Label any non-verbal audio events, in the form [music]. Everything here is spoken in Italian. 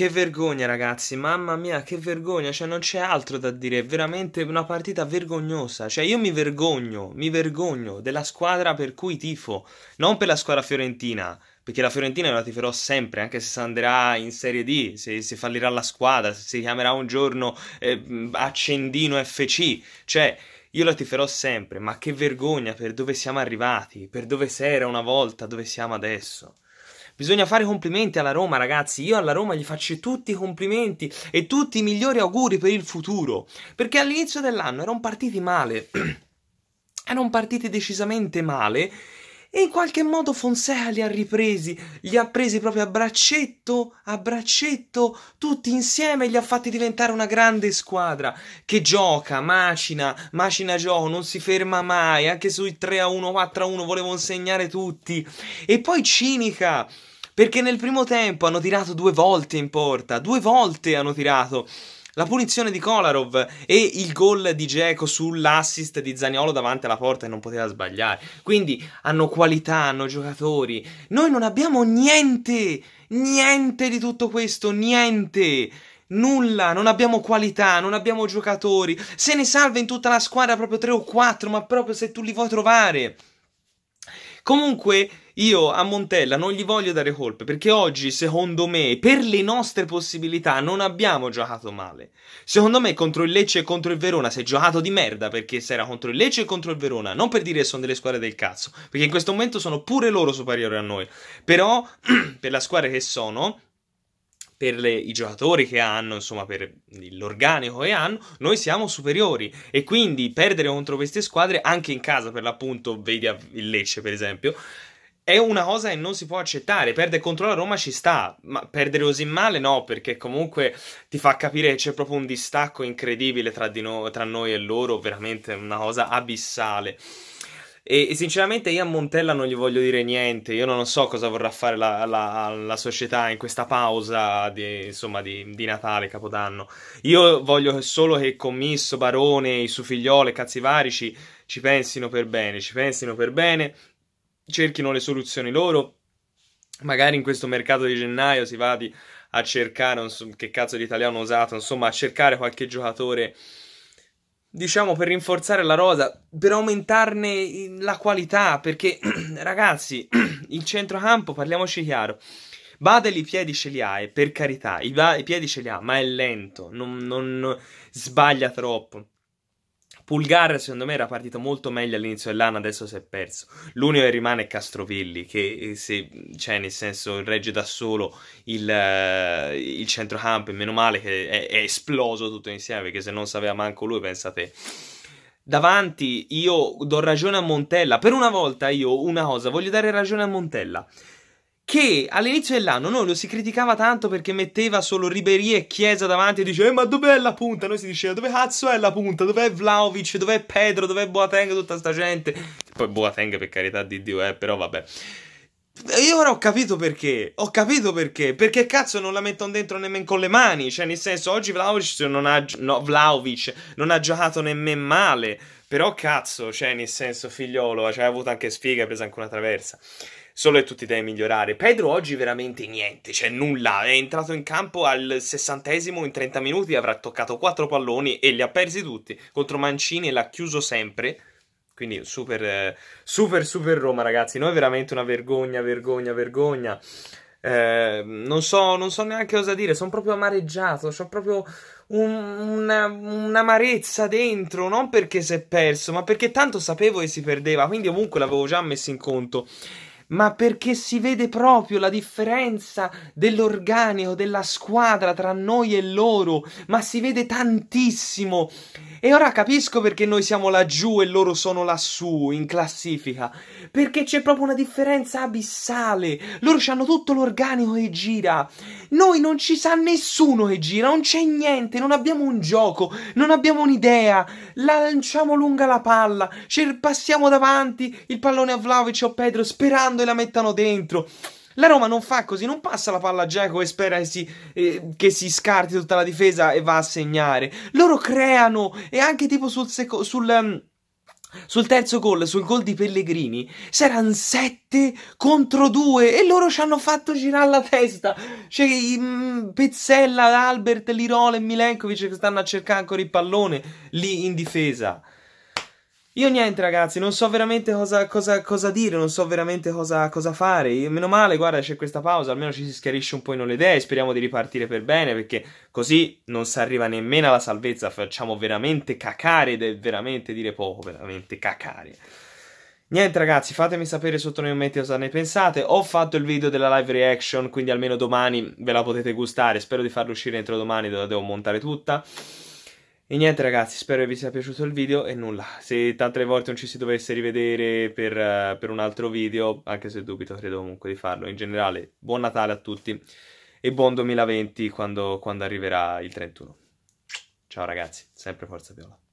Che vergogna, ragazzi, mamma mia, che vergogna, cioè non c'è altro da dire, è veramente una partita vergognosa, cioè io mi vergogno, mi vergogno della squadra per cui tifo, non per la squadra fiorentina, perché la Fiorentina io la tiferò sempre, anche se andrà in Serie D, se, se fallirà la squadra, se si chiamerà un giorno eh, Accendino FC, cioè io la tiferò sempre, ma che vergogna per dove siamo arrivati, per dove si era una volta, dove siamo adesso. Bisogna fare complimenti alla Roma, ragazzi. Io alla Roma gli faccio tutti i complimenti e tutti i migliori auguri per il futuro. Perché all'inizio dell'anno erano partiti male. [clears throat] erano partiti decisamente male. E in qualche modo Fonseca li ha ripresi, li ha presi proprio a braccetto, a braccetto, tutti insieme, li ha fatti diventare una grande squadra che gioca, macina, macina gioco, non si ferma mai, anche sui 3 a 1, 4 a 1 volevo insegnare tutti. E poi cinica, perché nel primo tempo hanno tirato due volte in porta, due volte hanno tirato. La punizione di Kolarov e il gol di Geco sull'assist di Zaniolo davanti alla porta e non poteva sbagliare. Quindi hanno qualità, hanno giocatori. Noi non abbiamo niente, niente di tutto questo, niente. Nulla, non abbiamo qualità, non abbiamo giocatori. Se ne salva in tutta la squadra proprio 3 o 4, ma proprio se tu li vuoi trovare. Comunque, io a Montella non gli voglio dare colpe perché oggi, secondo me, per le nostre possibilità non abbiamo giocato male. Secondo me contro il Lecce e contro il Verona si è giocato di merda perché si era contro il Lecce e contro il Verona, non per dire che sono delle squadre del cazzo, perché in questo momento sono pure loro superiori a noi. Però [clears throat] per la squadra che sono per le, i giocatori che hanno, insomma, per l'organico che hanno, noi siamo superiori. E quindi perdere contro queste squadre, anche in casa per l'appunto, vedi il Lecce per esempio, è una cosa che non si può accettare. Perdere contro la Roma ci sta, ma perdere così male no, perché comunque ti fa capire che c'è proprio un distacco incredibile tra, no, tra noi e loro, veramente una cosa abissale. E, e, sinceramente io a Montella non gli voglio dire niente, io non so cosa vorrà fare la, la, la società in questa pausa di, insomma, di, di, Natale, Capodanno. Io voglio solo che il commisso, Barone, i suoi figlioli, e Cazzivarici ci pensino per bene, ci pensino per bene cerchino le soluzioni loro. Magari in questo mercato di gennaio si vadi a cercare, so, che cazzo di italiano ho usato, insomma, a cercare qualche giocatore, diciamo, per rinforzare la rosa, per aumentarne la qualità, perché, [clears throat] ragazzi, [clears throat] il centrocampo, parliamoci chiaro, Badel i piedi ce li ha, e per carità, i, va- i piedi ce li ha, ma è lento, non, non sbaglia troppo. Pulgar secondo me era partito molto meglio all'inizio dell'anno, adesso si è perso. L'unico che rimane è Castrovilli, che eh, se, cioè nel senso regge da solo il, uh, il centrocampo, e meno male che è, è esploso tutto insieme, perché se non sapeva manco lui, pensate... Davanti io do ragione a Montella, per una volta io una cosa, voglio dare ragione a Montella che all'inizio dell'anno noi lo si criticava tanto perché metteva solo Ribery e Chiesa davanti e dice eh, ma dov'è la punta? Noi si diceva dove cazzo è la punta? Dov'è Vlaovic? Dov'è Pedro? Dov'è Boateng? Tutta sta gente. Poi Boateng per carità di Dio, eh, però vabbè. Io ora ho capito perché, ho capito perché, perché cazzo non la mettono dentro nemmeno con le mani, cioè nel senso oggi Vlaovic non ha, no, Vlaovic non ha giocato nemmeno male, però cazzo, cioè nel senso figliolo, cioè ha avuto anche sfiga, ha preso anche una traversa solo e tutti devi migliorare. Pedro oggi veramente niente, cioè nulla, è entrato in campo al sessantesimo in 30 minuti, avrà toccato 4 palloni e li ha persi tutti, contro Mancini e l'ha chiuso sempre, quindi super, super, super Roma ragazzi, noi veramente una vergogna, vergogna, vergogna. Eh, non, so, non so neanche cosa dire, sono proprio amareggiato, ho proprio un, una, un'amarezza dentro, non perché si è perso, ma perché tanto sapevo che si perdeva, quindi ovunque l'avevo già messo in conto ma perché si vede proprio la differenza dell'organico, della squadra tra noi e loro, ma si vede tantissimo e ora capisco perché noi siamo laggiù e loro sono lassù, in classifica. Perché c'è proprio una differenza abissale. Loro hanno tutto l'organico che gira. Noi non ci sa nessuno che gira, non c'è niente, non abbiamo un gioco, non abbiamo un'idea. Lanciamo lunga la palla, ci passiamo davanti il pallone a Vlaovic o Pedro sperando e la mettano dentro. La Roma non fa così, non passa la palla a Giacomo e spera che si, eh, che si, scarti tutta la difesa e va a segnare. Loro creano e anche tipo sul secondo. sul. Um, sul terzo gol, sul gol di Pellegrini, c'erano 7 contro 2 e loro ci hanno fatto girare la testa. C'è mh, mm, Pezzella, Albert, Lirola e Milenkovic che stanno a cercare ancora il pallone lì in difesa. Io niente, ragazzi, non so veramente cosa, cosa, cosa dire, non so veramente cosa, cosa, fare. Meno male, guarda, c'è questa pausa, almeno ci si schiarisce un po' in le idee. Speriamo di ripartire per bene, perché così non si arriva nemmeno alla salvezza. Facciamo veramente cacare ed è veramente dire poco, veramente cacare. Niente ragazzi, fatemi sapere sotto nei commenti cosa ne pensate. Ho fatto il video della live reaction, quindi almeno domani ve la potete gustare. Spero di farlo uscire entro domani, dove la devo montare tutta. E niente ragazzi, spero che vi sia piaciuto il video e nulla, se tante volte non ci si dovesse rivedere per, uh, per un altro video, anche se dubito, credo comunque di farlo, in generale buon Natale a tutti e buon 2020 quando, quando arriverà il 31. Ciao ragazzi, sempre Forza Viola.